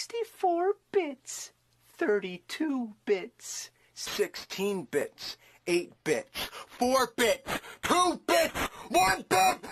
64 bits, 32 bits, 16 bits, 8 bits, 4 bits, 2 bits, 1 bit,